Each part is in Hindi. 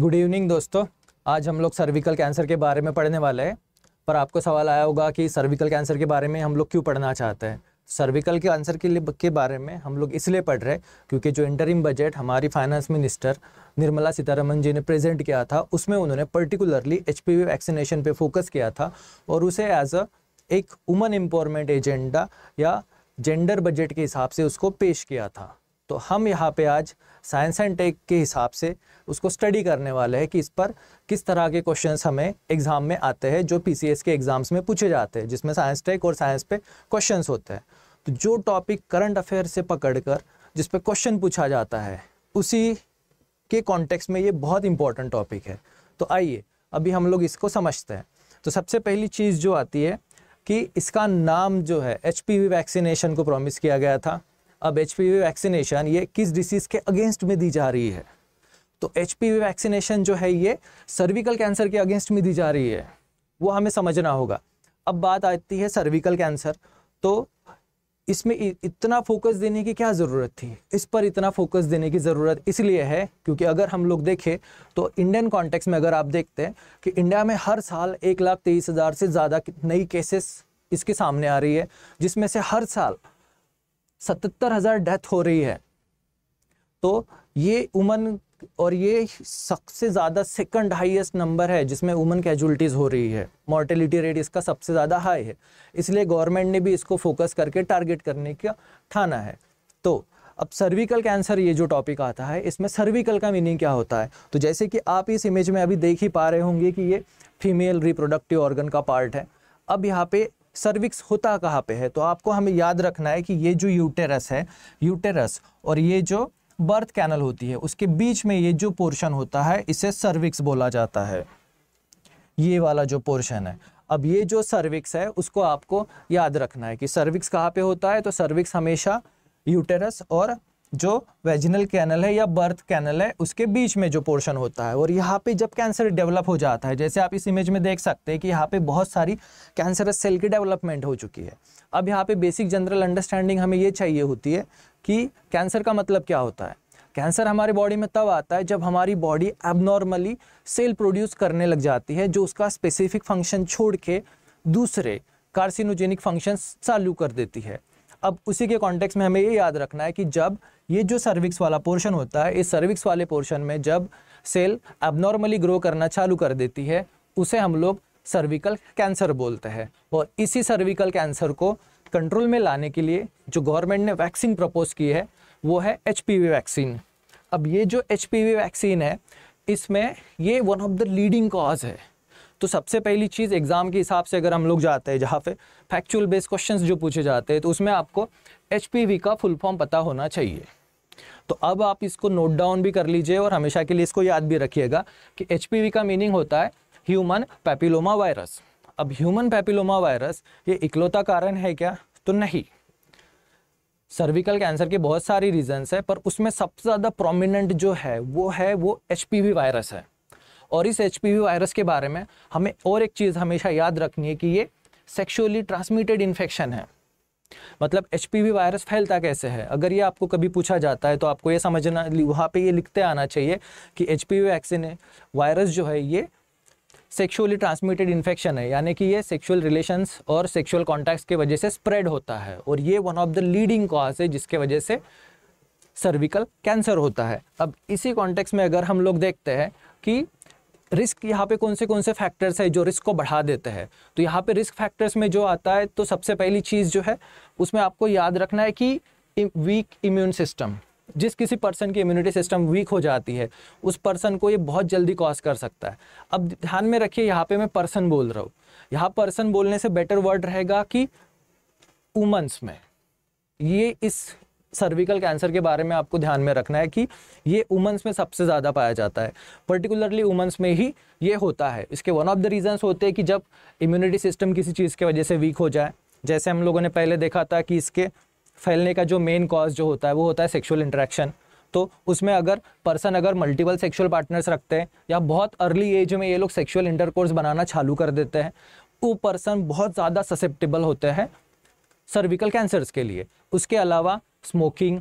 गुड इवनिंग दोस्तों आज हम लोग सर्विकल कैंसर के बारे में पढ़ने वाले हैं पर आपको सवाल आया होगा कि सर्विकल कैंसर के बारे में हम लोग क्यों पढ़ना चाहते हैं सर्विकल के आंसर के लिए के बारे में हम लोग इसलिए पढ़ रहे हैं क्योंकि जो इंटरिम बजट हमारी फाइनेंस मिनिस्टर निर्मला सीतारमन जी ने प्रेजेंट किया था उसमें उन्होंने पर्टिकुलरली एच वैक्सीनेशन पर फोकस किया था और उसे एज अ एक वुमन एम्पावरमेंट एजेंडा या जेंडर बजट के हिसाब से उसको पेश किया था तो हम यहाँ पे आज साइंस एंड टेक के हिसाब से उसको स्टडी करने वाले हैं कि इस पर किस तरह के क्वेश्चंस हमें एग्ज़ाम में आते हैं जो पीसीएस के एग्ज़ाम्स में पूछे जाते हैं जिसमें साइंस टेक और साइंस पे क्वेश्चंस होते हैं तो जो टॉपिक करंट अफेयर से पकड़कर जिस पर क्वेश्चन पूछा जाता है उसी के कॉन्टेक्स्ट में ये बहुत इंपॉर्टेंट टॉपिक है तो आइए अभी हम लोग इसको समझते हैं तो सबसे पहली चीज़ जो आती है कि इसका नाम जो है एच वैक्सीनेशन को प्रॉमिस किया गया था अब एच वैक्सीनेशन ये किस डिसीज़ के अगेंस्ट में दी जा रही है तो एच वैक्सीनेशन जो है ये सर्विकल कैंसर के अगेंस्ट में दी जा रही है वो हमें समझना होगा अब बात आती है सर्विकल कैंसर तो इसमें इतना फोकस देने की क्या ज़रूरत थी इस पर इतना फोकस देने की ज़रूरत इसलिए है क्योंकि अगर हम लोग देखें तो इंडियन कॉन्टेक्स में अगर आप देखते हैं कि इंडिया में हर साल एक लाख तेईस हज़ार से ज़्यादा नई केसेस इसके सामने आ रही है जिसमें से हर साल सतहत्तर हज़ार डेथ हो रही है तो ये उमन और ये सबसे ज़्यादा सेकंड हाईएस्ट नंबर है जिसमें वुमन कैजुअलिटीज़ हो रही है मॉर्टेलिटी रेट इसका सबसे ज़्यादा हाई है इसलिए गवर्नमेंट ने भी इसको फोकस करके टारगेट करने का ठाना है तो अब सर्विकल कैंसर ये जो टॉपिक आता है इसमें सर्विकल का मीनिंग क्या होता है तो जैसे कि आप इस इमेज में अभी देख ही पा रहे होंगे कि ये फीमेल रिप्रोडक्टिव ऑर्गन का पार्ट है अब यहाँ पे सर्विक्स होता कहाँ पे है तो आपको हमें याद रखना है कि ये जो यूटेरस है यूटेरस और ये जो बर्थ कैनल होती है उसके बीच में ये जो पोर्शन होता है इसे सर्विक्स बोला जाता है ये वाला जो पोर्शन है अब ये जो सर्विक्स है उसको आपको याद रखना है कि सर्विक्स कहाँ पे होता है तो सर्विक्स हमेशा यूटेरस और जो वेजिनल कैनल है या बर्थ कैनल है उसके बीच में जो पोर्शन होता है और यहाँ पे जब कैंसर डेवलप हो जाता है जैसे आप इस इमेज में देख सकते हैं कि यहाँ पे बहुत सारी कैंसरस सेल की डेवलपमेंट हो चुकी है अब यहाँ पे बेसिक जनरल अंडरस्टैंडिंग हमें ये चाहिए होती है कि कैंसर का मतलब क्या होता है कैंसर हमारे बॉडी में तब आता है जब हमारी बॉडी एबनॉर्मली सेल प्रोड्यूस करने लग जाती है जो उसका स्पेसिफिक फंक्शन छोड़ के दूसरे कार्सिनोजेनिक फंक्शन चालू कर देती है अब उसी के कॉन्टेक्स में हमें ये याद रखना है कि जब ये जो सर्विक्स वाला पोर्शन होता है इस सर्विक्स वाले पोर्शन में जब सेल नॉर्मली ग्रो करना चालू कर देती है उसे हम लोग सर्विकल कैंसर बोलते हैं और इसी सर्विकल कैंसर को कंट्रोल में लाने के लिए जो गवर्नमेंट ने वैक्सीन प्रपोज की है वो है एच वैक्सीन अब ये जो एच वैक्सीन है इसमें ये one of the leading cause है तो सबसे पहली चीज़ एग्ज़ाम के हिसाब से अगर हम लोग जाते हैं जहाँ पे फैक्चुअल बेस्ड क्वेश्चन जो पूछे जाते हैं तो उसमें आपको एच का फुल फॉर्म पता होना चाहिए तो अब आप इसको नोट डाउन भी कर लीजिए और हमेशा के लिए इसको याद भी रखिएगा कि एच का मीनिंग होता है ह्यूमन पैपिलोमा वायरस अब ह्यूमन पैपिलोमा वायरस ये इकलौता कारण है क्या तो नहीं सर्विकल कैंसर के बहुत सारी रीजंस है पर उसमें सबसे ज़्यादा प्रोमिनेंट जो है वो है वो एच वायरस है और इस एच वायरस के बारे में हमें और एक चीज़ हमेशा याद रखनी है कि ये सेक्शुअली ट्रांसमिटेड इन्फेक्शन है मतलब एच वायरस फैलता कैसे है अगर ये आपको कभी पूछा जाता है तो आपको ये समझना वहाँ पे ये लिखते आना चाहिए कि एच वैक्सीन है वायरस जो है ये सेक्शुअली ट्रांसमिटेड इन्फेक्शन है यानी कि ये सेक्शुअल रिलेशंस और सेक्शुअल कॉन्टैक्ट्स के वजह से स्प्रेड होता है और ये one of the leading cause है जिसके वजह से सर्विकल कैंसर होता है अब इसी कॉन्टेक्स में अगर हम लोग देखते हैं कि रिस्क यहाँ पे कौन से कौन से फैक्टर्स है जो रिस्क को बढ़ा देते हैं तो यहाँ पे रिस्क फैक्टर्स में जो आता है तो सबसे पहली चीज़ जो है उसमें आपको याद रखना है कि वीक इम्यून सिस्टम जिस किसी पर्सन की इम्यूनिटी सिस्टम वीक हो जाती है उस पर्सन को ये बहुत जल्दी कॉज कर सकता है अब ध्यान में रखिए यहाँ पे मैं पर्सन बोल रहा हूँ यहाँ पर्सन बोलने से बेटर वर्ड रहेगा कि वुमन्स में ये इस सर्विकल कैंसर के बारे में आपको ध्यान में रखना है कि ये वुमन्स में सबसे ज़्यादा पाया जाता है पर्टिकुलरली वुमेंस में ही ये होता है इसके वन ऑफ द रीजंस होते हैं कि जब इम्यूनिटी सिस्टम किसी चीज़ के वजह से वीक हो जाए जैसे हम लोगों ने पहले देखा था कि इसके फैलने का जो मेन कॉज जो होता है वो होता है सेक्शुअल इंट्रैक्शन तो उसमें अगर पर्सन अगर मल्टीपल सेक्शुअल पार्टनर्स रखते हैं या बहुत अर्ली एज में ये लोग सेक्शुअल इंटरकोर्स बनाना चालू कर देते हैं वो पर्सन बहुत ज़्यादा ससेप्टेबल होते हैं सर्विकल कैंसर्स के लिए उसके अलावा स्मोकिंग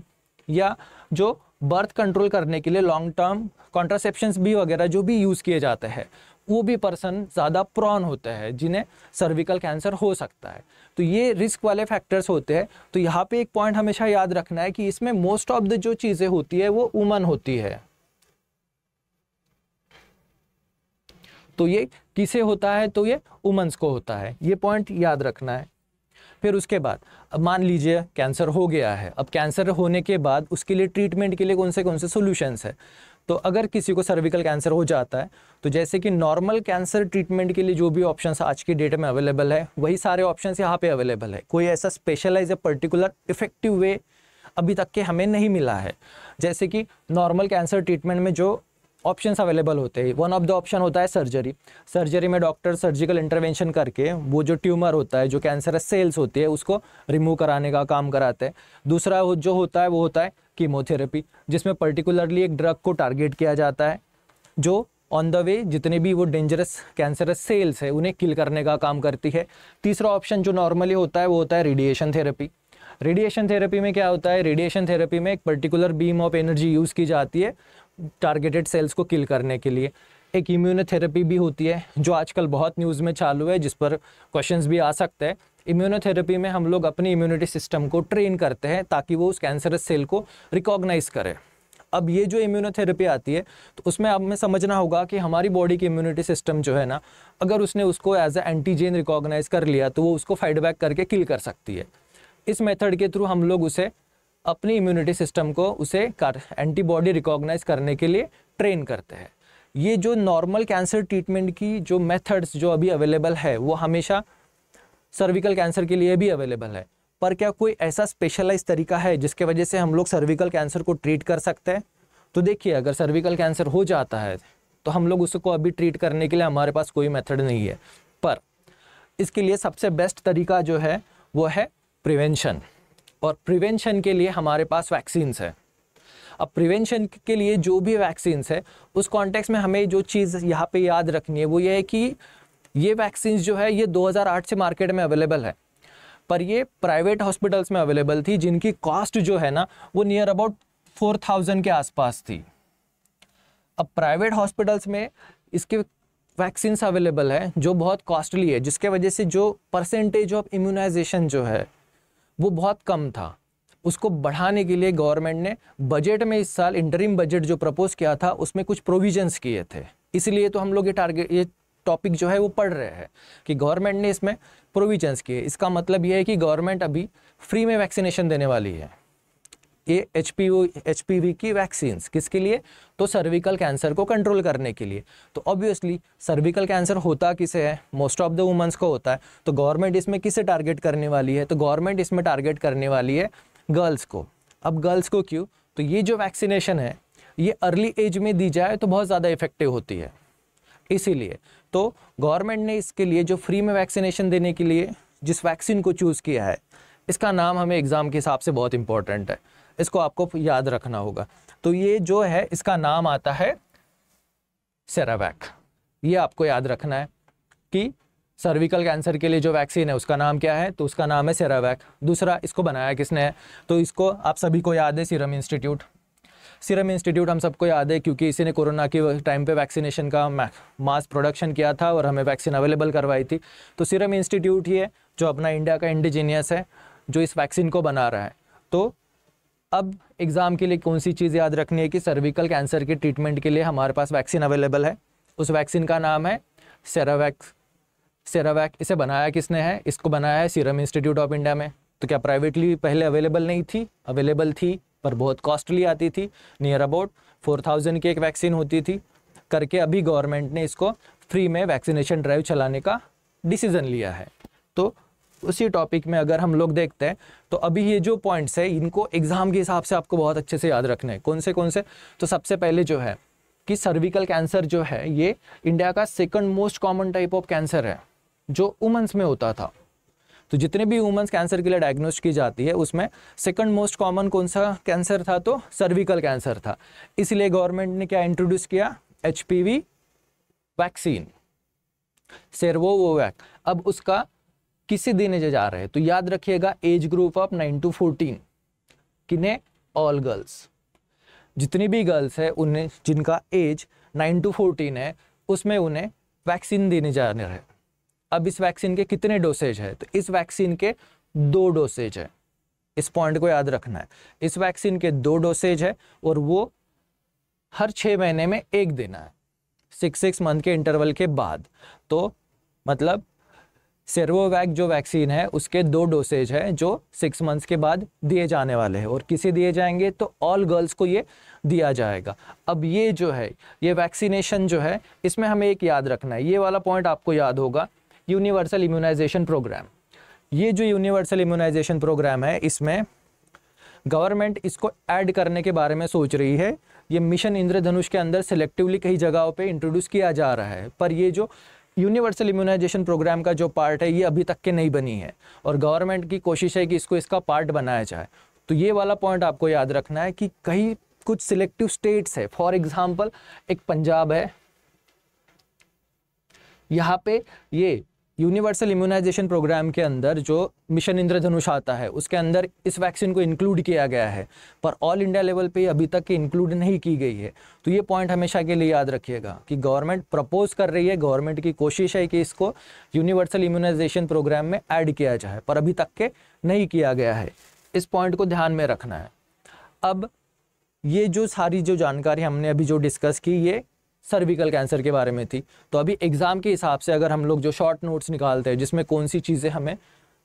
या जो बर्थ कंट्रोल करने के लिए लॉन्ग टर्म कॉन्ट्रासेप्शन भी वगैरह जो भी यूज़ किए जाते हैं वो भी पर्सन ज़्यादा प्रॉन होता है जिन्हें सर्विकल कैंसर हो सकता है तो ये रिस्क वाले फैक्टर्स होते हैं तो यहाँ पे एक पॉइंट हमेशा याद रखना है कि इसमें मोस्ट ऑफ द जो चीज़ें होती है वो उमन होती है तो ये किसे होता है तो ये उमन्स को होता है ये पॉइंट याद रखना है फिर उसके बाद अब मान लीजिए कैंसर हो गया है अब कैंसर होने के बाद उसके लिए ट्रीटमेंट के लिए कौन से कौन से सोल्यूशंस है तो अगर किसी को सर्विकल कैंसर हो जाता है तो जैसे कि नॉर्मल कैंसर ट्रीटमेंट के लिए जो भी ऑप्शन आज के डेट में अवेलेबल है वही सारे ऑप्शन यहाँ पे अवेलेबल है कोई ऐसा स्पेशलाइज या पर्टिकुलर इफेक्टिव वे अभी तक के हमें नहीं मिला है जैसे कि नॉर्मल कैंसर ट्रीटमेंट में जो ऑप्शन अवेलेबल होते हैं वन ऑफ द ऑप्शन होता है सर्जरी सर्जरी में डॉक्टर सर्जिकल इंटरवेंशन करके वो जो ट्यूमर होता है जो कैंसर सेल्स होती है उसको रिमूव कराने का काम कराते हैं दूसरा जो होता है वो होता है कीमोथेरेपी जिसमें पर्टिकुलरली एक ड्रग को टारगेट किया जाता है जो ऑन द वे जितने भी वो डेंजरस कैंसरस सेल्स है उन्हें किल करने का काम करती है तीसरा ऑप्शन जो नॉर्मली होता है वो होता है रेडिएशन थेरेपी रेडिएशन थेरेपी में क्या होता है रेडिएशन थेरेपी में एक particular beam of energy use की जाती है टारगेटेड सेल्स को किल करने के लिए एक इम्यूनोथेरेपी भी होती है जो आजकल बहुत न्यूज़ में चालू है जिस पर क्वेश्चंस भी आ सकते हैं इम्यूनोथेरेपी में हम लोग अपनी इम्यूनिटी सिस्टम को ट्रेन करते हैं ताकि वो उस कैंसरस सेल को रिकॉग्नाइज करे अब ये जो इम्यूनोथेरेपी आती है तो उसमें अब हमें समझना होगा कि हमारी बॉडी की इम्यूनिटी सिस्टम जो है ना अगर उसने उसको एज ए एंटीजेन रिकॉग्नाइज कर लिया तो वो उसको फाइडबैक करके किल कर सकती है इस मेथड के थ्रू हम लोग उसे अपनी इम्यूनिटी सिस्टम को उसे कर एंटीबॉडी रिकॉग्नाइज करने के लिए ट्रेन करते हैं ये जो नॉर्मल कैंसर ट्रीटमेंट की जो मेथड्स जो अभी अवेलेबल है वो हमेशा सर्विकल कैंसर के लिए भी अवेलेबल है पर क्या कोई ऐसा स्पेशलाइज तरीका है जिसके वजह से हम लोग सर्विकल कैंसर को ट्रीट कर सकते हैं तो देखिए अगर सर्विकल कैंसर हो जाता है तो हम लोग उसको अभी ट्रीट करने के लिए हमारे पास कोई मेथड नहीं है पर इसके लिए सबसे बेस्ट तरीका जो है वो है प्रिवेंशन और प्रिवेंशन के लिए हमारे पास वैक्सीन्स है अब प्रिवेंशन के लिए जो भी वैक्सीन्स है उस कॉन्टेक्स्ट में हमें जो चीज़ यहाँ पे याद रखनी है वो ये है कि ये वैक्सीन्स जो है ये 2008 से मार्केट में अवेलेबल है पर ये प्राइवेट हॉस्पिटल्स में अवेलेबल थी जिनकी कॉस्ट जो है ना वो नियर अबाउट फोर थाउजेंड के आसपास थी अब प्राइवेट हॉस्पिटल्स में इसके वैक्सीन्स अवेलेबल है जो बहुत कॉस्टली है जिसके वजह से जो परसेंटेज ऑफ इम्यूनाइजेशन जो है वो बहुत कम था उसको बढ़ाने के लिए गवर्नमेंट ने बजट में इस साल इंटरिम बजट जो प्रपोज किया था उसमें कुछ प्रोविजंस किए थे इसलिए तो हम लोग ये टारगेट ये टॉपिक जो है वो पढ़ रहे हैं कि गवर्नमेंट ने इसमें प्रोविजंस किए इसका मतलब ये है कि गवर्नमेंट अभी फ्री में वैक्सीनेशन देने वाली है ये एच पी की वैक्सीन किसके लिए तो सर्विकल कैंसर को कंट्रोल करने के लिए तो ऑब्वियसली सर्विकल कैंसर होता किसे है मोस्ट ऑफ द वुमेंस को होता है तो गवर्नमेंट इसमें किसे टारगेट करने वाली है तो गवर्नमेंट इसमें टारगेट करने वाली है गर्ल्स को अब गर्ल्स को क्यों तो ये जो वैक्सीनेशन है ये अर्ली एज में दी जाए तो बहुत ज़्यादा इफेक्टिव होती है इसीलिए तो गवर्नमेंट ने इसके लिए जो फ्री में वैक्सीनेशन देने के लिए जिस वैक्सीन को चूज़ किया है इसका नाम हमें एग्ज़ाम के हिसाब से बहुत इंपॉर्टेंट है इसको आपको याद रखना होगा तो ये जो है इसका नाम आता है सेरावैक ये आपको याद रखना है कि सर्विकल कैंसर के लिए जो वैक्सीन है उसका नाम क्या है तो उसका नाम है सेरावैक दूसरा इसको बनाया किसने है तो इसको आप सभी को याद है सीरम इंस्टीट्यूट सीरम इंस्टीट्यूट हम सबको याद है क्योंकि इसी ने कोरोना के टाइम पे वैक्सीनेशन का मास प्रोडक्शन किया था और हमें वैक्सीन अवेलेबल करवाई थी तो सीरम इंस्टीट्यूट ही है जो अपना इंडिया का इंडिजीनियस है जो इस वैक्सीन को बना रहा है तो अब एग्ज़ाम के लिए कौन सी चीज़ याद रखनी है कि सर्विकल कैंसर के ट्रीटमेंट के लिए हमारे पास वैक्सीन अवेलेबल है उस वैक्सीन का नाम है सेरावैक्स सेरावैक इसे बनाया किसने है इसको बनाया है सीरम इंस्टीट्यूट ऑफ इंडिया में तो क्या प्राइवेटली पहले अवेलेबल नहीं थी अवेलेबल थी पर बहुत कॉस्टली आती थी नियर अबाउट फोर थाउजेंड की एक वैक्सीन होती थी करके अभी गवर्नमेंट ने इसको फ्री में वैक्सीनेशन ड्राइव चलाने का डिसीज़न लिया है तो उसी टॉपिक में अगर हम लोग देखते हैं तो अभी ये जो पॉइंट्स है इनको एग्ज़ाम के हिसाब से आपको बहुत अच्छे से याद रखना है कौन से कौन से तो सबसे पहले जो है कि सर्विकल कैंसर जो है ये इंडिया का second most common type of cancer है जो वुमेंस में होता था तो जितने भी वुमेंस कैंसर के लिए डायग्नोज की जाती है उसमें सेकंड मोस्ट कॉमन कौन सा कैंसर था तो सर्विकल कैंसर था इसलिए गवर्नमेंट ने क्या इंट्रोड्यूस किया एच वैक्सीन सेरवोवैक अब उसका किसे देने जा रहे हैं तो याद रखिएगा age group of nine to fourteen किन्हें ऑल गर्ल्स जितनी भी गर्ल्स है उन्हें जिनका एज नाइन टू फोर्टीन है उसमें उन्हें वैक्सीन देने जा रहे हैं अब इस वैक्सीन के कितने डोसेज है तो इस वैक्सीन के दो डोसेज है इस पॉइंट को याद रखना है इस वैक्सीन के दो डोसेज है और वो हर छः महीने में एक देना है सिक्स सिक्स मंथ के इंटरवल के बाद तो मतलब सेरोवैक जो वैक्सीन है उसके दो डोसेज हैं जो सिक्स मंथ्स के बाद दिए जाने वाले हैं और किसे दिए जाएंगे तो ऑल गर्ल्स को ये दिया जाएगा अब ये जो है ये वैक्सीनेशन जो है इसमें हमें एक याद रखना है ये वाला पॉइंट आपको याद होगा यूनिवर्सल इम्यूनाइजेशन प्रोग्राम ये जो यूनिवर्सल इम्यूनाइजेशन प्रोग्राम है इसमें गवर्नमेंट इसको ऐड करने के बारे में सोच रही है ये मिशन इंद्रधनुष के अंदर सेलेक्टिवली कई जगहों पे इंट्रोड्यूस किया जा रहा है पर ये जो यूनिवर्सल इम्यूनाइजेशन प्रोग्राम का जो पार्ट है ये अभी तक के नहीं बनी है और गवर्नमेंट की कोशिश है कि इसको इसका पार्ट बनाया जाए तो ये वाला पॉइंट आपको याद रखना है कि कहीं कुछ सिलेक्टिव स्टेट्स है फॉर एग्जाम्पल एक पंजाब है यहाँ पे ये यूनिवर्सल इम्यूनाइजेशन प्रोग्राम के अंदर जो मिशन इंद्रधनुष आता है उसके अंदर इस वैक्सीन को इंक्लूड किया गया है पर ऑल इंडिया लेवल पे अभी तक इंक्लूड नहीं की गई है तो ये पॉइंट हमेशा के लिए याद रखिएगा कि गवर्नमेंट प्रपोज कर रही है गवर्नमेंट की कोशिश है कि इसको यूनिवर्सल इम्यूनाइजेशन प्रोग्राम में ऐड किया जाए पर अभी तक के नहीं किया गया है इस पॉइंट को ध्यान में रखना है अब ये जो सारी जो जानकारी हमने अभी जो डिस्कस की ये सर्विकल कैंसर के बारे में थी तो अभी एग्ज़ाम के हिसाब से अगर हम लोग जो शॉर्ट नोट्स निकालते हैं जिसमें कौन सी चीज़ें हमें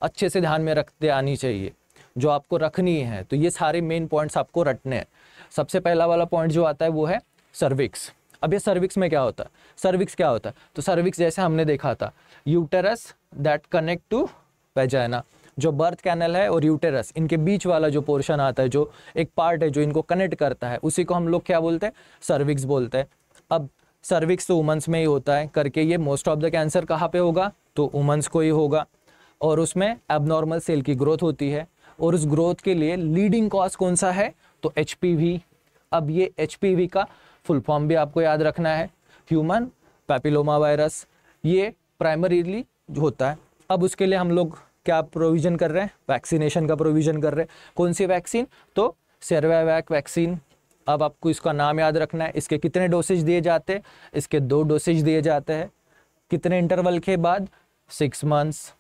अच्छे से ध्यान में रखते आनी चाहिए जो आपको रखनी है तो ये सारे मेन पॉइंट्स आपको रटने हैं सबसे पहला वाला पॉइंट जो आता है वो है सर्विक्स अब ये सर्विक्स में क्या होता है सर्विक्स क्या होता है तो सर्विक्स जैसे हमने देखा था uterus that connect to vagina जो बर्थ कैनल है और यूटेरस इनके बीच वाला जो पोर्शन आता है जो एक पार्ट है जो इनको कनेक्ट करता है उसी को हम लोग क्या बोलते हैं सर्विक्स बोलते हैं अब सर्विक्स तो वुमेंस में ही होता है करके ये मोस्ट ऑफ द कैंसर कहाँ पे होगा तो वुमेंस को ही होगा और उसमें एबनॉर्मल सेल की ग्रोथ होती है और उस ग्रोथ के लिए लीडिंग कॉज कौन सा है तो एच अब ये एच का फुल फॉर्म भी आपको याद रखना है ह्यूमन पैपिलोमा वायरस ये प्राइमरीली होता है अब उसके लिए हम लोग क्या प्रोविज़न कर रहे हैं वैक्सीनेशन का प्रोविज़न कर रहे हैं कौन सी वैक्सीन तो सेरवावैक वैक्सीन अब आपको इसका नाम याद रखना है इसके कितने डोसेज दिए जाते हैं इसके दो डोसेज दिए जाते हैं कितने इंटरवल के बाद सिक्स मंथ्स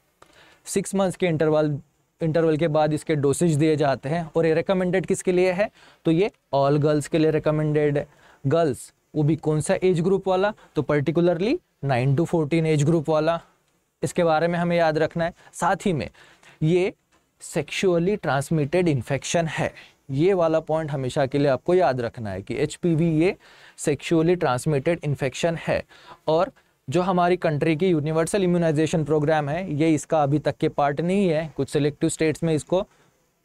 सिक्स मंथ्स के इंटरवल इंटरवल के बाद इसके डोसेज दिए जाते हैं और ये रिकमेंडेड किसके लिए है तो ये ऑल गर्ल्स के लिए रिकमेंडेड है गर्ल्स वो भी कौन सा एज ग्रुप वाला तो particularly nine to fourteen age group वाला इसके बारे में हमें याद रखना है साथ ही में ये सेक्शुअली ट्रांसमिटेड इन्फेक्शन है ये वाला पॉइंट हमेशा के लिए आपको याद रखना है कि एच ये सेक्शुअली ट्रांसमिटेड इन्फेक्शन है और जो हमारी कंट्री की यूनिवर्सल इम्यूनाइजेशन प्रोग्राम है ये इसका अभी तक के पार्ट नहीं है कुछ सेलेक्टिव स्टेट्स में इसको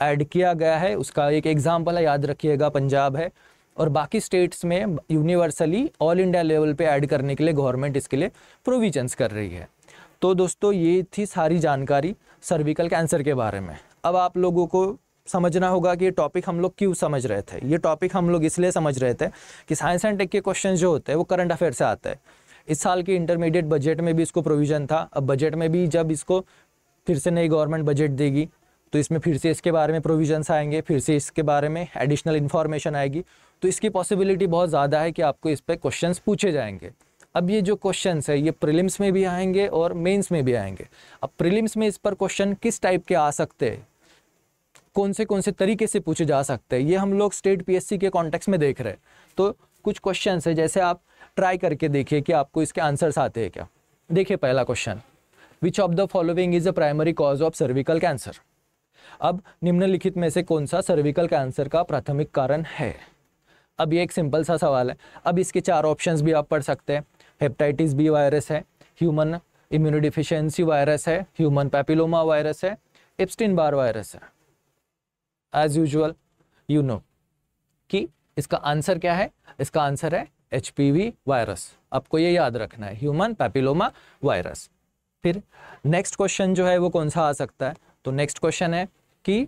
ऐड किया गया है उसका एक एग्जाम्पल है याद रखिएगा पंजाब है और बाकी स्टेट्स में यूनिवर्सली ऑल इंडिया लेवल पे ऐड करने के लिए गवर्नमेंट इसके लिए प्रोविजंस कर रही है तो दोस्तों ये थी सारी जानकारी सर्विकल कैंसर के बारे में अब आप लोगों को समझना होगा कि ये टॉपिक हम लोग क्यों समझ रहे थे ये टॉपिक हम लोग इसलिए समझ रहे थे कि साइंस एंड टेक के क्वेश्चन जो होते हैं वो करंट अफेयर से आते हैं इस साल के इंटरमीडिएट बजट में भी इसको प्रोविज़न था अब बजट में भी जब इसको फिर से नई गवर्नमेंट बजट देगी तो इसमें फिर से इसके बारे में प्रोविजन्स आएंगे फिर से इसके बारे में एडिशनल इन्फॉर्मेशन आएगी तो इसकी पॉसिबिलिटी बहुत ज़्यादा है कि आपको इस पर क्वेश्चन पूछे जाएंगे अब ये जो क्वेश्चंस है ये प्रीलिम्स में भी आएंगे और मेंस में भी आएंगे अब प्रीलिम्स में इस पर क्वेश्चन किस टाइप के आ सकते हैं कौन से कौन से तरीके से पूछे जा सकते हैं ये हम लोग स्टेट पीएससी के कॉन्टेक्स्ट में देख रहे हैं तो कुछ क्वेश्चन है जैसे आप ट्राई करके देखिए कि आपको इसके आंसर्स आते हैं क्या देखिए पहला question which of the following is the primary cause of cervical cancer अब निम्नलिखित में से कौन सा सर्विकल कैंसर का प्राथमिक कारण है अब ये एक सिंपल सा सवाल है अब इसके चार ऑप्शन भी आप पढ़ सकते हैं हेपटाइटिस बी वायरस है ह्यूमन इम्यूनोडिफिशियंसी वायरस है ह्यूमन पैपिलोमा वायरस है एप्स्टिन बार वायरस है एज यूजल यू नो कि इसका आंसर क्या है इसका आंसर है एच वायरस आपको ये याद रखना है ह्यूमन पैपिलोमा वायरस फिर नेक्स्ट क्वेश्चन जो है वो कौन सा आ सकता है तो नेक्स्ट क्वेश्चन है कि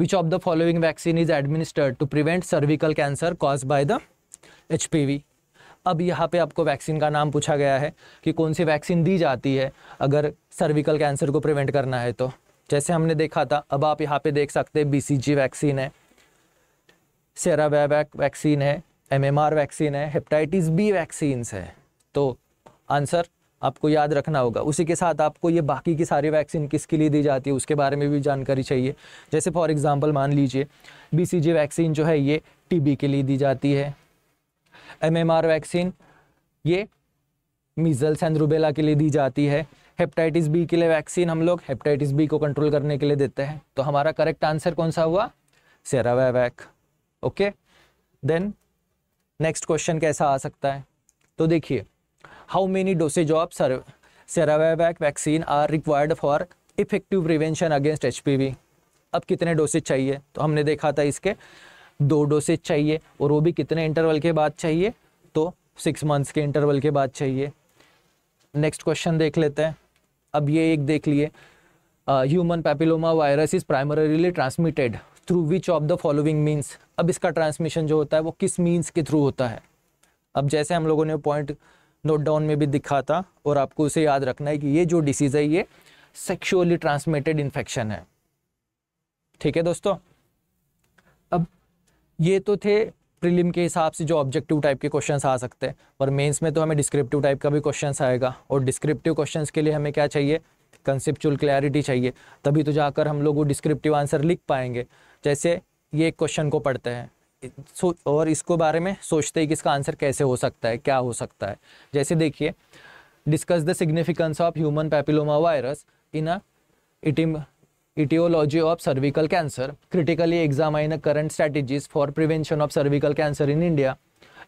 which of the following vaccine is administered to prevent cervical cancer cause by the HPV अब यहाँ पे आपको वैक्सीन का नाम पूछा गया है कि कौन सी वैक्सीन दी जाती है अगर सर्विकल कैंसर को प्रिवेंट करना है तो जैसे हमने देखा था अब आप यहाँ पे देख सकते हैं बीसीजी वैक्सीन है सेरा वैक्सीन है एमएमआर वैक्सीन है हेपेटाइटिस बी वैक्सीन है तो आंसर आपको याद रखना होगा उसी के साथ आपको ये बाकी की सारी वैक्सीन किसके लिए दी जाती है उसके बारे में भी जानकारी चाहिए जैसे फॉर एग्जाम्पल मान लीजिए बी वैक्सीन जो है ये टी के लिए दी जाती है एम वैक्सीन ये मिजल्स एंड रूबेला के लिए दी जाती है हेपेटाइटिस बी के लिए वैक्सीन हम लोग हेपेटाइटिस बी को कंट्रोल करने के लिए देते हैं तो हमारा करेक्ट आंसर कौन सा हुआ Cervavac okay then next question कैसा आ सकता है तो देखिए हाउ मेनी डोसेज ऑफ सर Cervavac vaccine are required for effective prevention against H अब कितने डोसेज चाहिए तो हमने देखा था इसके दो डोसेज चाहिए और वो भी कितने इंटरवल के बाद चाहिए तो सिक्स मंथ्स के इंटरवल के बाद चाहिए नेक्स्ट क्वेश्चन देख लेते हैं अब ये एक देख लिए human papilloma virus is primarily transmitted through which of the following means अब इसका ट्रांसमिशन जो होता है वो किस मीन्स के थ्रू होता है अब जैसे हम लोगों ने पॉइंट नोट डाउन में भी दिखा था और आपको उसे याद रखना है कि ये जो डिसीज़ है ये सेक्शुअली ट्रांसमिटेड इन्फेक्शन है ठीक है दोस्तों अब ये तो थे प्रीलिम के हिसाब से जो ऑब्जेक्टिव टाइप के क्वेश्चंस आ सकते हैं और मेंस में तो हमें डिस्क्रिप्टिव टाइप का भी क्वेश्चंस आएगा और डिस्क्रिप्टिव क्वेश्चंस के लिए हमें क्या चाहिए कंसेप्चुअल क्लैरिटी चाहिए तभी तो जाकर हम लोग वो डिस्क्रिप्टिव आंसर लिख पाएंगे जैसे ये एक क्वेश्चन को पढ़ते हैं और इसको बारे में सोचते हैं कि इसका आंसर कैसे हो सकता है क्या हो सकता है जैसे देखिए discuss the significance of human papilloma virus in a इटिम etiology of cervical cancer critically examine current strategies for prevention of cervical cancer in India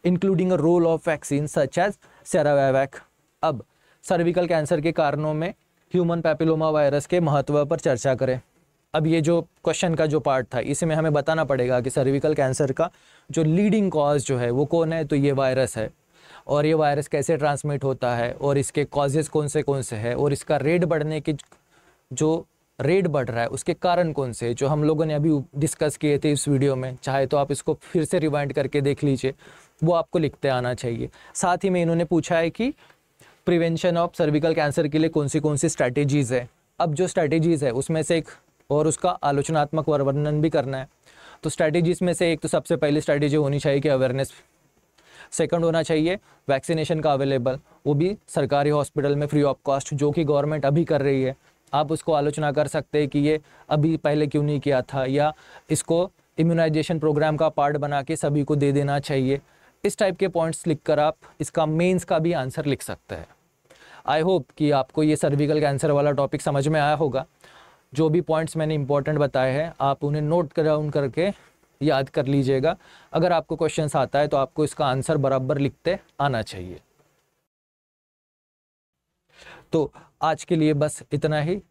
including a role of vaccine such as Cervavac अब सर्विकल कैंसर के कारणों में ह्यूमन पैपिलोमा वायरस के महत्व पर चर्चा करें अब ये जो क्वेश्चन का जो पार्ट था इसमें हमें बताना पड़ेगा कि सर्विकल कैंसर का जो लीडिंग कॉज जो है वो कौन है तो ये वायरस है और ये वायरस कैसे ट्रांसमिट होता है और इसके कॉजेज़ कौन से कौन से हैं और इसका रेट बढ़ने की जो रेट बढ़ रहा है उसके कारण कौन से जो हम लोगों ने अभी डिस्कस किए थे इस वीडियो में चाहे तो आप इसको फिर से रिवाइंड करके देख लीजिए वो आपको लिखते आना चाहिए साथ ही में इन्होंने पूछा है कि प्रिवेंशन ऑफ सर्विकल कैंसर के लिए कौन सी कौन सी स्ट्रैटेजीज़ है अब जो स्ट्रैटेजीज़ है उसमें से एक और उसका आलोचनात्मक वर्णन भी करना है तो स्ट्रैटेजीज में से एक तो सबसे पहली स्ट्रैटेजी होनी चाहिए कि अवेयरनेस सेकंड होना चाहिए वैक्सीनेशन का अवेलेबल वो भी सरकारी हॉस्पिटल में फ्री ऑफ कॉस्ट जो कि गवर्नमेंट अभी कर रही है आप उसको आलोचना कर सकते हैं कि ये अभी पहले क्यों नहीं किया था या इसको इम्यूनाइजेशन प्रोग्राम का पार्ट बना के सभी को दे देना चाहिए इस टाइप के पॉइंट्स लिखकर आप इसका मेंस का भी आंसर लिख सकते हैं आई होप कि आपको ये सर्विकल कैंसर वाला टॉपिक समझ में आया होगा जो भी पॉइंट्स मैंने इंपॉर्टेंट बताए हैं आप उन्हें नोट डाउन करके याद कर लीजिएगा अगर आपको क्वेश्चन आता है तो आपको इसका आंसर बराबर लिखते आना चाहिए तो आज के लिए बस इतना ही